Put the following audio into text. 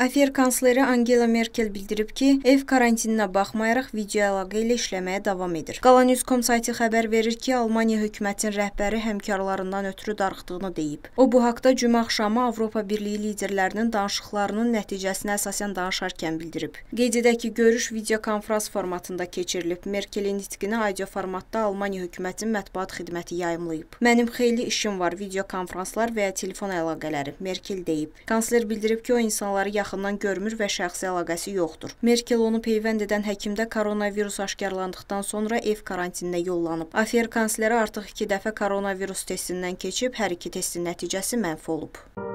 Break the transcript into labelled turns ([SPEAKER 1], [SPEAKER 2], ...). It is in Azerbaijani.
[SPEAKER 1] AFR kansleri Angela Merkel bildirib ki, ev karantininə baxmayaraq video əlaqə ilə işləməyə davam edir. Qalanews.com saytı xəbər verir ki, Almaniya hökumətinin rəhbəri həmkarlarından ötürü darıxdığını deyib. O bu haqda cümə axşamı Avropa Birliyi liderlərinin danışıqlarının nəticəsinə əsasən danışarkən bildirib. Qeyd edək ki, görüş videokonfrans formatında keçirilib. Merkelin nitqini audio formatda Almaniya hökumətinin mətbuat xidməti yayımlayıb. Mənim xeyli işim var, videokonfranslar və ya telefon əlaqələri, Merkel deyib. Kansler bildirib ki, o insanları yaxın yaxından görmür və şəxsi əlaqəsi yoxdur. Merkel onu peyvənd edən həkimdə koronavirus aşkarlandıqdan sonra ev karantininə yollanıb. AFR kansleri artıq iki dəfə koronavirus testindən keçib, hər iki testin nəticəsi mənfi olub.